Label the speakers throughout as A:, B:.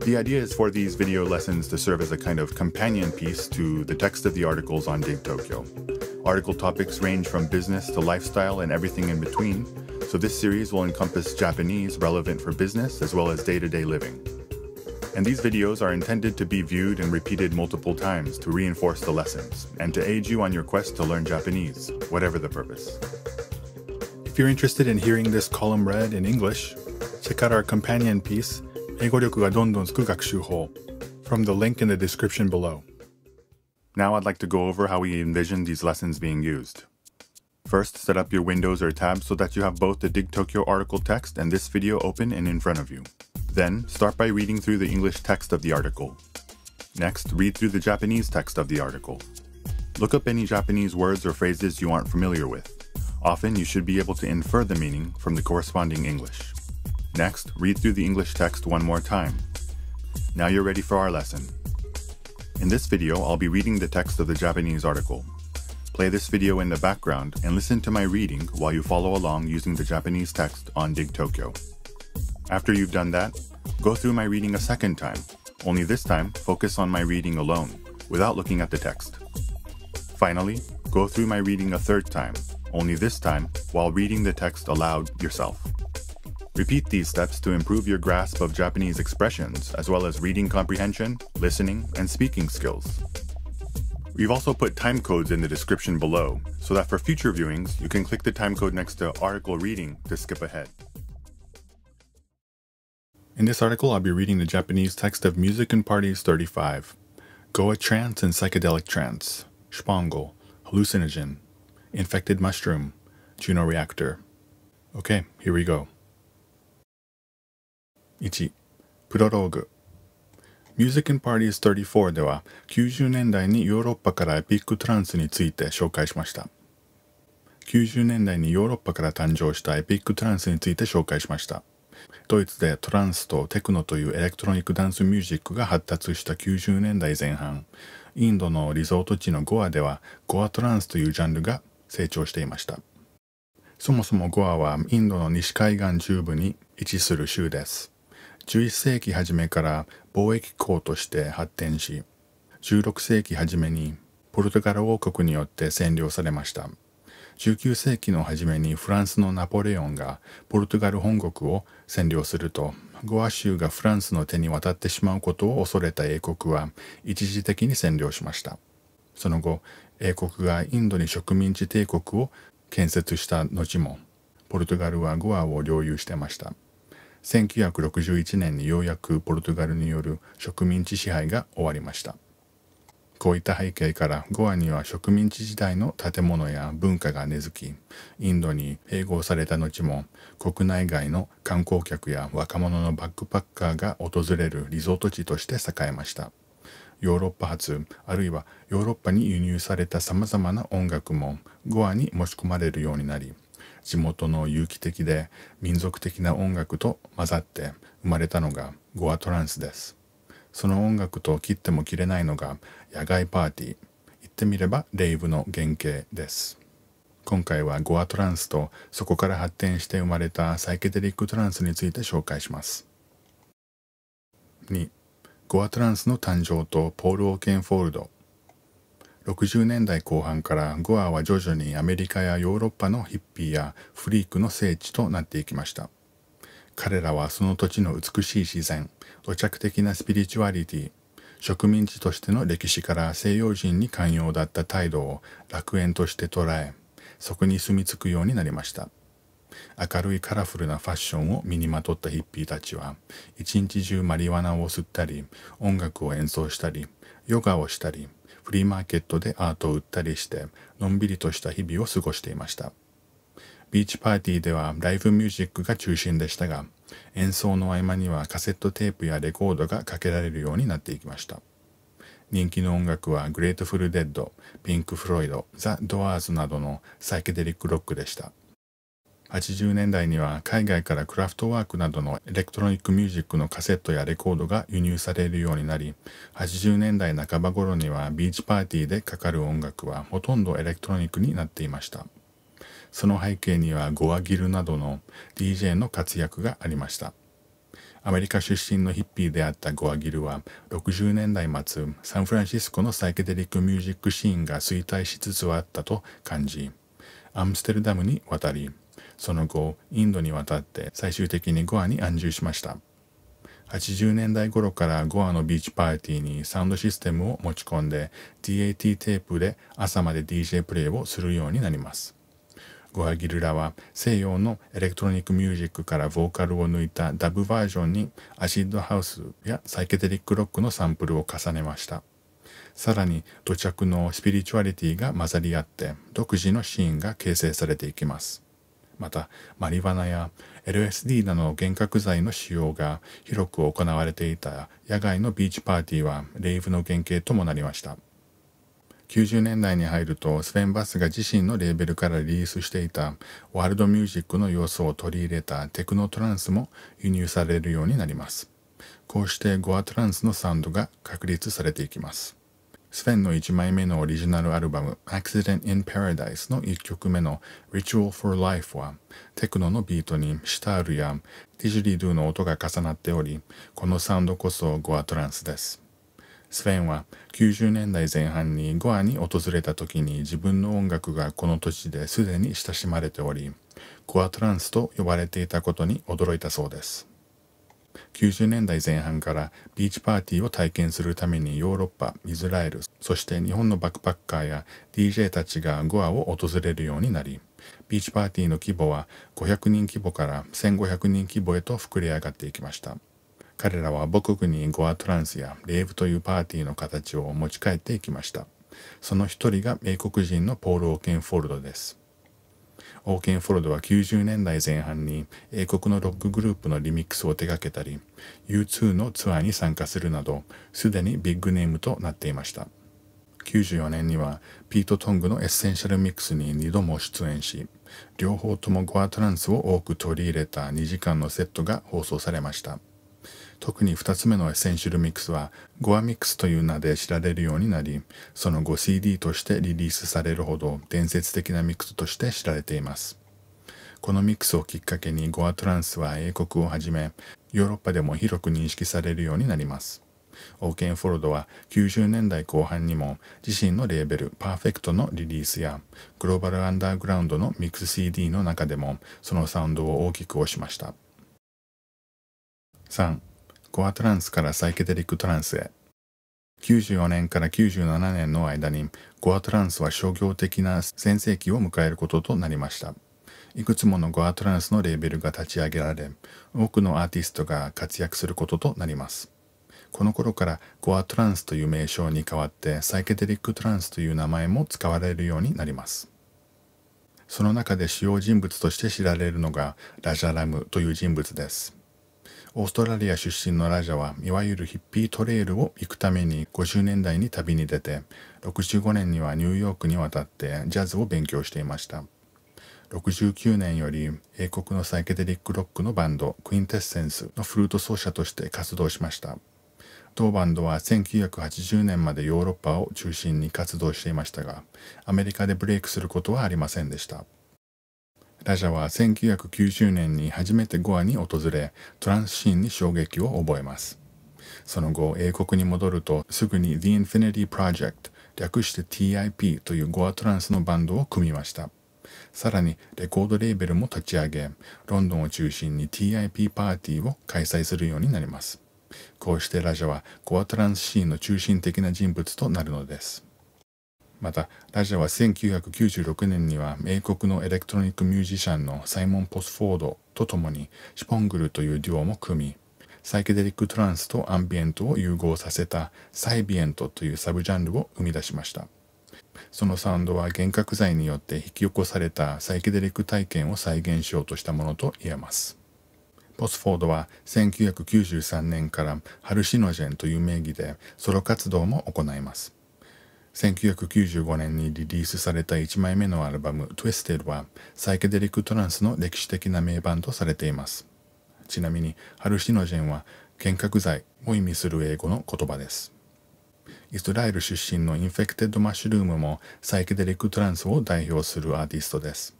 A: The idea is for these video lessons to serve as a kind of companion piece to the text of the articles on Dig Tokyo. Article topics range from business to lifestyle and everything in between, so this series will encompass Japanese relevant for business as well as day-to-day -day living. And these videos are intended to be viewed and repeated multiple times to reinforce the lessons, and to aid you on your quest to learn Japanese, whatever the purpose. If you're interested in hearing this column read in English, check out our companion piece, 英語力がどんどんつく学習法 from the link in the description below. Now I'd like to go over how we envision these lessons being used. First, set up your windows or tabs so that you have both the Dig Tokyo article text and this video open and in front of you. Then, start by reading through the English text of the article. Next, read through the Japanese text of the article. Look up any Japanese words or phrases you aren't familiar with. Often, you should be able to infer the meaning from the corresponding English. Next, read through the English text one more time. Now you're ready for our lesson. In this video, I'll be reading the text of the Japanese article. Play this video in the background and listen to my reading while you follow along using the Japanese text on Dig Tokyo. After you've done that, go through my reading a second time, only this time focus on my reading alone, without looking at the text. Finally, go through my reading a third time, only this time while reading the text aloud yourself. Repeat these steps to improve your grasp of Japanese expressions, as well as reading comprehension, listening, and speaking skills. We've also put time codes in the description below, so that for future viewings, you can click the time code next to article reading to skip ahead. In this article, I'll be reading the Japanese text of Music and Parties 35, Goa Trance and Psychedelic Trance, Spangle, Hallucinogen, Infected Mushroom, Juno Reactor. Okay, here we go. 1プロローグ Music and Parties 34では90年
B: 代にヨーロッパからエピックトランスについて紹介しました90年代にヨーロッパから誕生したエピックトランスについて紹介しましたドイツでトランスとテクノというエレクトロニックダンスミュージックが発達した90年代前半インドのリゾート地のゴアではゴアトランスというジャンルが成長していましたそもそもゴアはインドの西海岸中部に位置する州です11世紀初めから貿易港として発展し16世紀初めにポルトガル王国によって占領されました19世紀の初めにフランスのナポレオンがポルトガル本国を占領するとゴア州がフランスの手に渡ってしまうことを恐れた英国は一時的に占領しましたその後英国がインドに植民地帝国を建設した後もポルトガルはゴアを領有してました。1961年にようやくポルトガルによる植民地支配が終わりましたこういった背景からゴアには植民地時代の建物や文化が根付きインドに併合された後も国内外の観光客や若者のバックパッカーが訪れるリゾート地として栄えましたヨーロッパ発あるいはヨーロッパに輸入されたさまざまな音楽もゴアに持ち込まれるようになり地元の有機的で民族的な音楽と混ざって生まれたのがゴアトランスですその音楽と切っても切れないのが野外パーティー言ってみればレイブの原型です今回はゴアトランスとそこから発展して生まれたサイケデリックトランスについて紹介します2ゴアトランスの誕生とポール・オーケンフォールド60年代後半からゴアは徐々にアメリカやヨーロッパのヒッピーやフリークの聖地となっていきました彼らはその土地の美しい自然土着的なスピリチュアリティ植民地としての歴史から西洋人に寛容だった態度を楽園として捉えそこに住み着くようになりました明るいカラフルなファッションを身にまとったヒッピーたちは一日中マリワナを吸ったり音楽を演奏したりヨガをしたりフリーマーケットでアートを売ったりしてのんびりとした日々を過ごしていましたビーチパーティーではライブミュージックが中心でしたが演奏の合間にはカセットテープやレコードがかけられるようになっていきました人気の音楽はグレートフル・デッドピンク・フロイドザ・ドアーズなどのサイケデリック・ロックでした80年代には海外からクラフトワークなどのエレクトロニックミュージックのカセットやレコードが輸入されるようになり80年代半ば頃にはビーチパーティーでかかる音楽はほとんどエレクトロニックになっていましたその背景にはゴアギルなどの DJ の活躍がありましたアメリカ出身のヒッピーであったゴアギルは60年代末サンフランシスコのサイケデリックミュージックシーンが衰退しつつあったと感じアムステルダムに渡りその後インドに渡って最終的にゴアに安住しました80年代頃からゴアのビーチパーティーにサウンドシステムを持ち込んで DAT テープで朝まで DJ プレイをするようになりますゴアギルラは西洋のエレクトロニックミュージックからボーカルを抜いたダブバージョンにアシッドハウスやサイケデリックロックのサンプルを重ねましたさらに土着のスピリチュアリティが混ざり合って独自のシーンが形成されていきますまたマリバナや LSD などの幻覚剤の使用が広く行われていた野外のビーチパーティーはレイブの原型ともなりました90年代に入るとスレン・バスが自身のレーベルからリリースしていたワールドミュージックの要素を取り入れたテクノトランスも輸入されるようになりますこうしてゴアトランスのサウンドが確立されていきますスフェンの1枚目のオリジナルアルバム Accident in Paradise の1曲目の Ritual for Life はテクノのビートにシタールやディジュリドゥの音が重なっておりこのサウンドこそゴアトランスですスフェンは90年代前半にゴアに訪れた時に自分の音楽がこの土地ですでに親しまれておりゴアトランスと呼ばれていたことに驚いたそうです90年代前半からビーチパーティーを体験するためにヨーロッパイスラエルそして日本のバックパッカーや DJ たちがゴアを訪れるようになりビーチパーティーの規模は500人規模から1500人規模へと膨れ上がっていきました彼らは母国にゴアトランスやレーブというパーティーの形を持ち帰っていきましたその一人が英国人のポール・オーケンフォールドですオーケン・フォルドは90年代前半に英国のロックグループのリミックスを手掛けたり U2 のツアーに参加するなどすでにビッグネームとなっていました94年にはピート・トングのエッセンシャルミックスに2度も出演し両方ともゴアトランスを多く取り入れた2時間のセットが放送されました特に2つ目のエッセンシルミックスはゴアミックスという名で知られるようになりその後 CD としてリリースされるほど伝説的なミックスとして知られていますこのミックスをきっかけにゴアトランスは英国をはじめヨーロッパでも広く認識されるようになりますオーケン・フォルドは90年代後半にも自身のレーベルパーフェクトのリリースやグローバルアンダーグラウンドのミックス CD の中でもそのサウンドを大きく押しました3コアトランスからサイケデリックトランスへ94年から97年の間にゴアトランスは商業的な全盛期を迎えることとなりましたいくつものゴアトランスのレーベルが立ち上げられ多くのアーティストが活躍することとなりますこの頃からゴアトランスという名称に代わってサイケデリックトランスという名前も使われるようになりますその中で主要人物として知られるのがラジャラムという人物ですオーストラリア出身のラジャはいわゆるヒッピートレイルを行くために50年代に旅に出て65年にはニューヨークに渡ってジャズを勉強していました69年より英国のサイケデリックロックのバンドクインテッセンスのフルート奏者として活動しました当バンドは1980年までヨーロッパを中心に活動していましたがアメリカでブレイクすることはありませんでしたラジャは1990年に初めてゴアに訪れトランスシーンに衝撃を覚えますその後英国に戻るとすぐに The Infinity Project 略して TIP というゴアトランスのバンドを組みましたさらにレコードレーベルも立ち上げロンドンを中心に TIP パーティーを開催するようになりますこうしてラジャはゴアトランスシーンの中心的な人物となるのですまたラジオは1996年には米国のエレクトロニックミュージシャンのサイモン・ポスフォードと共にシポングルというデュオも組みサイケデリックトランスとアンビエントを融合させたサイビエントというサブジャンルを生み出しましたそのサウンドは幻覚剤によって引き起こされたサイケデリック体験を再現しようとしたものと言えますポスフォードは1993年からハルシノジェンという名義でソロ活動も行います1995年にリリースされた1枚目のアルバム「Twisted」はサイケデリック・トランスの歴史的な名盤とされていますちなみにハルシノジェンは幻覚剤を意味する英語の言葉ですイスラエル出身のインフェクテッド・マッシュルームもサイケデリック・トランスを代表するアーティストです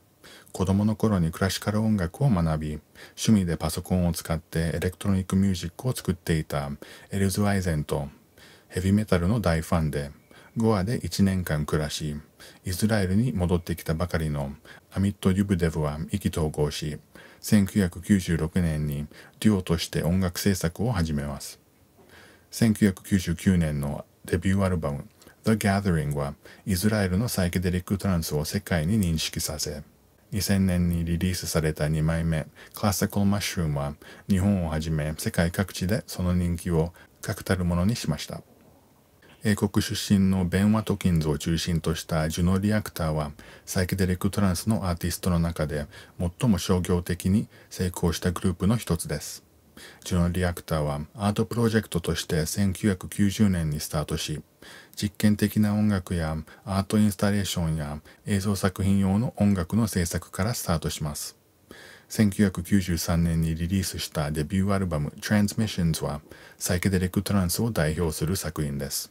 B: 子供の頃にクラシカル音楽を学び趣味でパソコンを使ってエレクトロニックミュージックを作っていたエルズ・ワイゼンとヘビメタルの大ファンでゴアで1年間暮らし、イスラエルに戻ってきたばかりのアミット・ユブデブは意気投合し、1996年にデュオとして音楽制作を始めます。1999年のデビューアルバム The Gathering はイスラエルのサイケデリックトランスを世界に認識させ、2000年にリリースされた2枚目 Classical Mushroom は日本をはじめ世界各地でその人気を確たるものにしました。英国出身のベン・ワトキンズを中心としたジュノ・リアクターはサイケデリック・トランスのアーティストの中で最も商業的に成功したグループの一つです。ジュノ・リアクターはアートプロジェクトとして1990年にスタートし実験的な音楽やアートインスタレーションや映像作品用の音楽の制作からスタートします。1993年にリリースしたデビューアルバム Transmissions はサイケデリック・トランスを代表する作品です。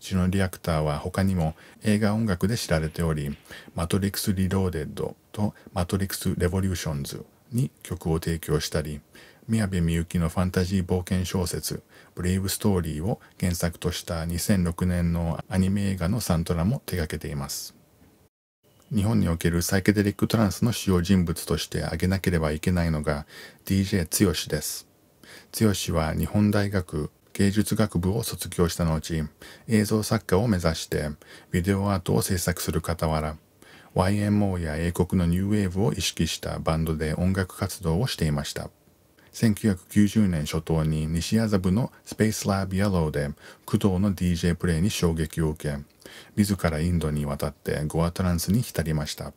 B: シノンリアクターは他にも映画音楽で知られており、マトリックス・リローデッドとマトリックス・レボリューションズに曲を提供したり、宮部みゆきのファンタジー冒険小説「ブレイブストーリー」を原作とした2006年のアニメ映画のサントラも手掛けています。日本におけるサイケデリックトランスの主要人物として挙げなければいけないのが DJ 剛です。剛は日本大学芸術学部を卒業した後、映像作家を目指して、ビデオアートを制作する傍ら、YMO や英国のニューウェーブを意識したバンドで音楽活動をしていました。1990年初頭に西麻布のスペースラービアローで工藤の DJ プレイに衝撃を受け、自らインドに渡ってゴアトランスに浸りました。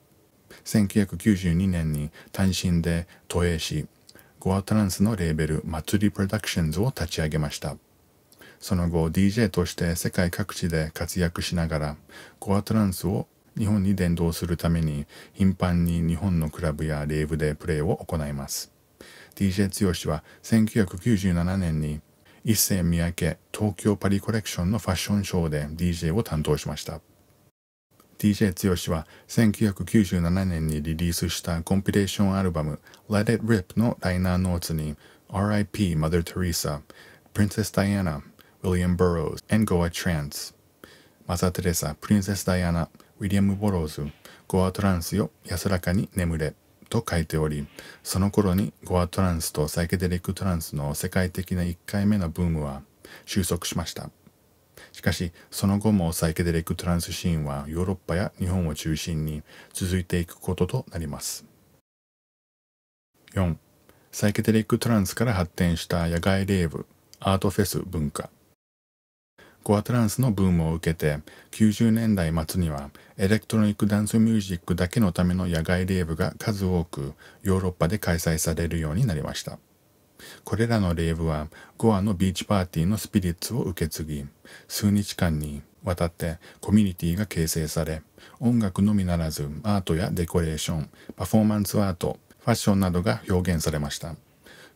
B: 1992年に単身で都営市ゴアトランスのレーベル祭りプロダクションズを立ち上げました。その後 DJ として世界各地で活躍しながらゴアトランスを日本に伝道するために頻繁に日本のクラブやレーブでプレーを行います。DJ 剛は1997年に一世三宅東京パリコレクションのファッションショーで DJ を担当しました。DJ 剛は1997年にリリースしたコンピレーションアルバム Let It Rip のライナーノーツに R.I.P. Mother Teresa、Princess Diana、William Burroughs and Goa Trance マザー・テレサ、プリンセス・ダイアナ、ウィリアム・ボローズ、ゴア・トランスよ、安らかに眠れと書いており、その頃にゴア・トランスとサイケデリック・トランスの世界的な1回目のブームは収束しました。しかしその後もサイケデリックトランスシーンはヨーロッパや日本を中心に続いていくこととなります4サイケデリックトランスから発展した野外レーブアートフェス文化ゴアトランスのブームを受けて90年代末にはエレクトロニックダンスミュージックだけのための野外レーブが数多くヨーロッパで開催されるようになりました。これらのレ文ブはゴアのビーチパーティーのスピリッツを受け継ぎ数日間にわたってコミュニティが形成され音楽のみならずアートやデコレーションパフォーマンスアートファッションなどが表現されました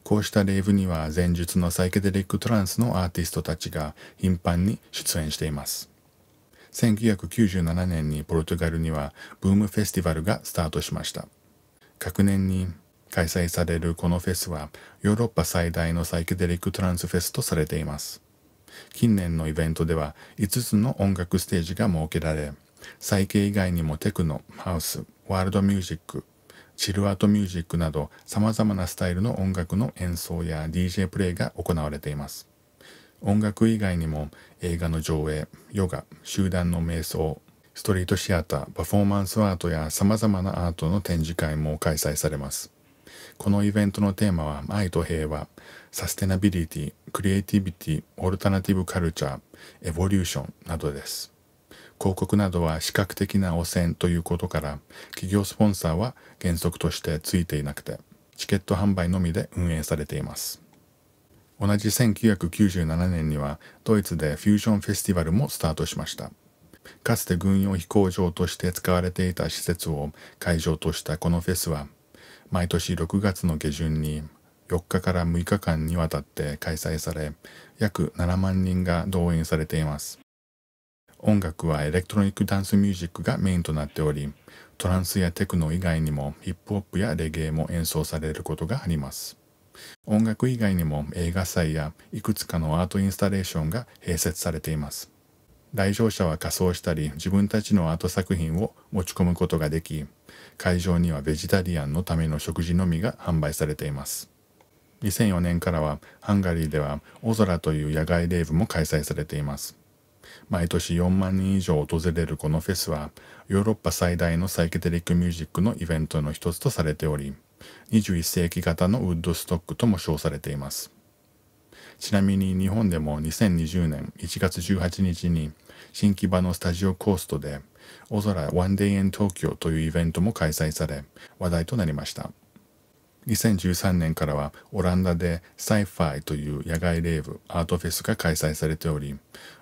B: こうしたレ文ブには前述のサイケデリックトランスのアーティストたちが頻繁に出演しています1997年にポルトガルにはブームフェスティバルがスタートしました。各年に開催されるこのフェスはヨーロッパ最大のサイケデリックトランスフェスとされています近年のイベントでは5つの音楽ステージが設けられサイケ以外にもテクノハウスワールドミュージックチルアートミュージックなどさまざまなスタイルの音楽の演奏や DJ プレイが行われています音楽以外にも映画の上映ヨガ集団の瞑想ストリートシアターパフォーマンスアートやさまざまなアートの展示会も開催されますこのイベントのテーマは愛と平和、サステナビリティ、クリエイティビティ、オルタナティブカルチャー、エボリューションなどです。広告などは視覚的な汚染ということから企業スポンサーは原則としてついていなくてチケット販売のみで運営されています同じ1997年にはドイツでフュージョンフェスティバルもスタートしましたかつて軍用飛行場として使われていた施設を会場としたこのフェスは毎年6月の下旬に4日から6日間にわたって開催され約7万人が動員されています音楽はエレクトロニックダンスミュージックがメインとなっておりトランスやテクノ以外にもヒップホップやレゲエも演奏されることがあります音楽以外にも映画祭やいくつかのアートインスタレーションが併設されています来場者は仮装したり自分たちのアート作品を持ち込むことができ会場にはベジタリアンのための食事のみが販売されています2004年からはハンガリーではオゾラという野外レーブも開催されています毎年4万人以上訪れるこのフェスはヨーロッパ最大のサイケデリックミュージックのイベントの一つとされており21世紀型のウッドストックとも称されていますちなみに日本でも2020年1月18日に新木場のスタジオコーストで大空 o ワンデ a エン n t というイベントも開催され話題となりました2013年からはオランダでサイファイという野外レーブアートフェスが開催されており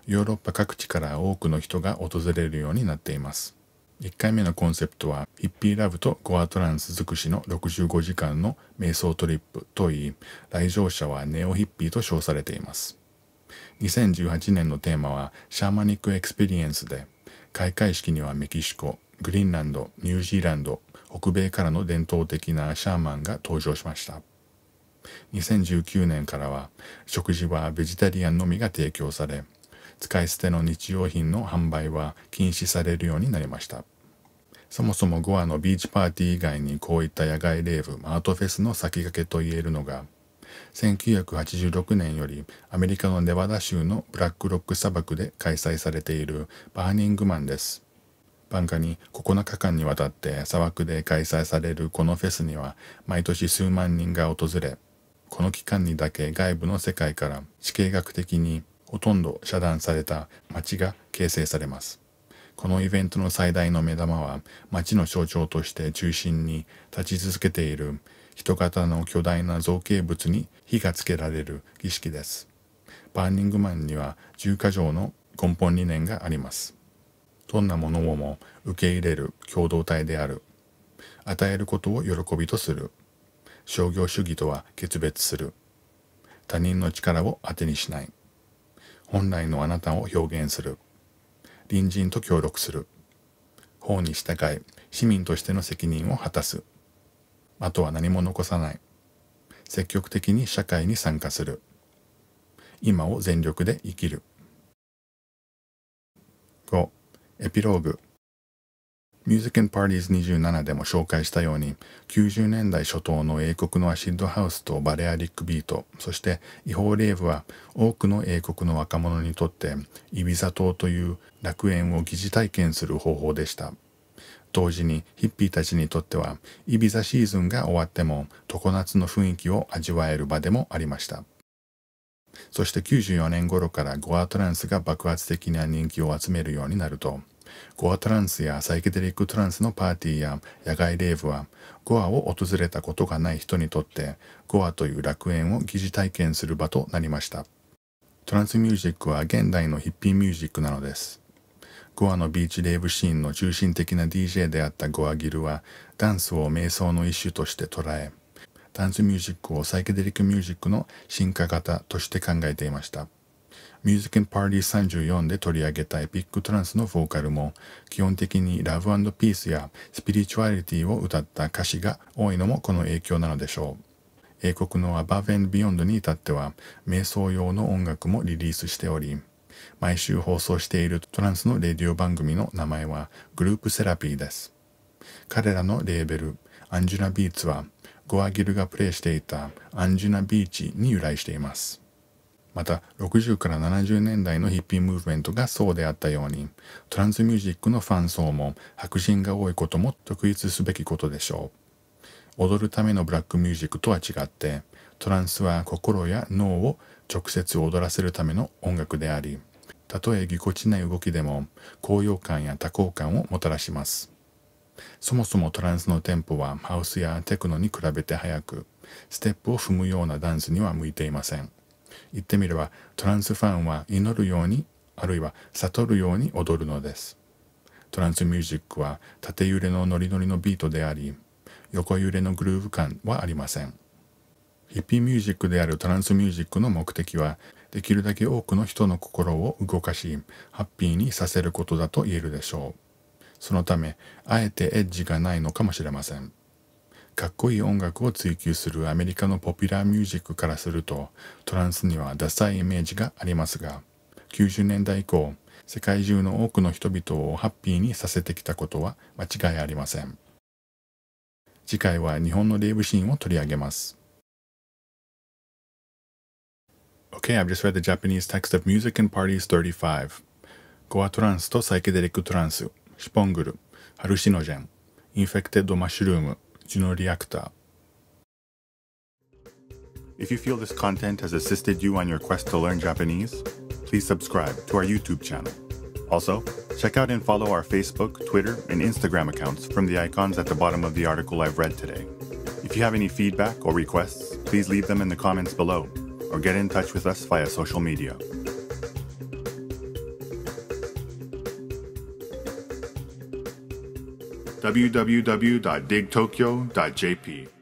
B: ヨーロッパ各地から多くの人が訪れるようになっています1回目のコンセプトはヒッピーラブとゴアトランス尽くしの65時間の瞑想トリップといい来場者はネオヒッピーと称されています2018年のテーマはシャーマニックエクスペリエンスで開会式にはメキシコグリーンランドニュージーランド北米からの伝統的なシャーマンが登場しました2019年からは食事はベジタリアンのみが提供され使い捨ての日用品の販売は禁止されるようになりましたそもそもゴアのビーチパーティー以外にこういった野外レーブアートフェスの先駆けといえるのが1986年よりアメリカのネバダ州のブラックロック砂漠で開催されているバーニングマンです晩カに9日間にわたって砂漠で開催されるこのフェスには毎年数万人が訪れこの期間にだけ外部の世界から地形学的にほとんど遮断された街が形成されます。このイベントの最大の目玉は町の象徴として中心に立ち続けている人型の巨大な造形物に火がつけられる儀式です。バーニングマンには10か条の根本理念があります。どんなものをも受け入れる共同体である。与えることを喜びとする。商業主義とは決別する。他人の力を当てにしない。本来のあなたを表現する隣人と協力する法に従い市民としての責任を果たすあとは何も残さない積極的に社会に参加する今を全力で生きる5エピローグミュージック・ン・パーティーズ27でも紹介したように、90年代初頭の英国のアシッドハウスとバレアリックビート、そして違法レーブは多くの英国の若者にとって、イビザ島という楽園を疑似体験する方法でした。同時にヒッピーたちにとっては、イビザシーズンが終わっても常夏の雰囲気を味わえる場でもありました。そして94年頃からゴアトランスが爆発的な人気を集めるようになると、ゴアトランスやサイケデリックトランスのパーティーや野外レーブはゴアを訪れたことがない人にとってゴアという楽園を疑似体験する場となりましたトランスミュージックは現代のヒッピーミュージックなのですゴアのビーチレイブシーンの中心的な DJ であったゴアギルはダンスを瞑想の一種として捉えダンスミュージックをサイケデリックミュージックの進化型として考えていましたミュージックパーティー34で取り上げたエピックトランスのフォーカルも基本的にラブピースやスピリチュアリティを歌った歌詞が多いのもこの影響なのでしょう。英国の Above Beyond に至っては瞑想用の音楽もリリースしており、毎週放送しているトランスのレディオ番組の名前はグループセラピーです。彼らのレーベル、アンジュナビーツはゴアギルがプレイしていたアンジュナビーチに由来しています。また60から70年代のヒッピームーブメントがそうであったようにトランスミュージックのファン層も白人が多いことも特立すべきことでしょう踊るためのブラックミュージックとは違ってトランスは心や脳を直接踊らせるための音楽でありたとえぎこちない動きでも高揚感や多幸感をもたらしますそもそもトランスのテンポはハウスやテクノに比べて速くステップを踏むようなダンスには向いていません言ってみればトランスファンは祈るようにあるいは悟るように踊るのですトランスミュージックは縦揺れのノリノリのビートであり横揺れのグルーヴ感はありませんヒッピーミュージックであるトランスミュージックの目的はできるだけ多くの人の心を動かしハッピーにさせることだと言えるでしょうそのためあえてエッジがないのかもしれませんかっこいい音楽を追求するアメリカのポピュラーミュージックからするとトランスにはダサいイメージがありますが90年代以降世界中の多くの人々をハッピーにさせてきたことは間違いありません次回は日本のレイブシーンを取り上げます
A: o k I've just read the Japanese text of Music and Parties 35. ゴアトランスとサイケデリック
B: トランス、シポングル、ハルシノジェン、インフェクテッドマッシュルーム、If
A: you feel this content has assisted you on your quest to learn Japanese, please subscribe to our YouTube channel. Also, check out and follow our Facebook, Twitter, and Instagram accounts from the icons at the bottom of the article I've read today. If you have any feedback or requests, please leave them in the comments below or get in touch with us via social media. www.digtokyo.jp.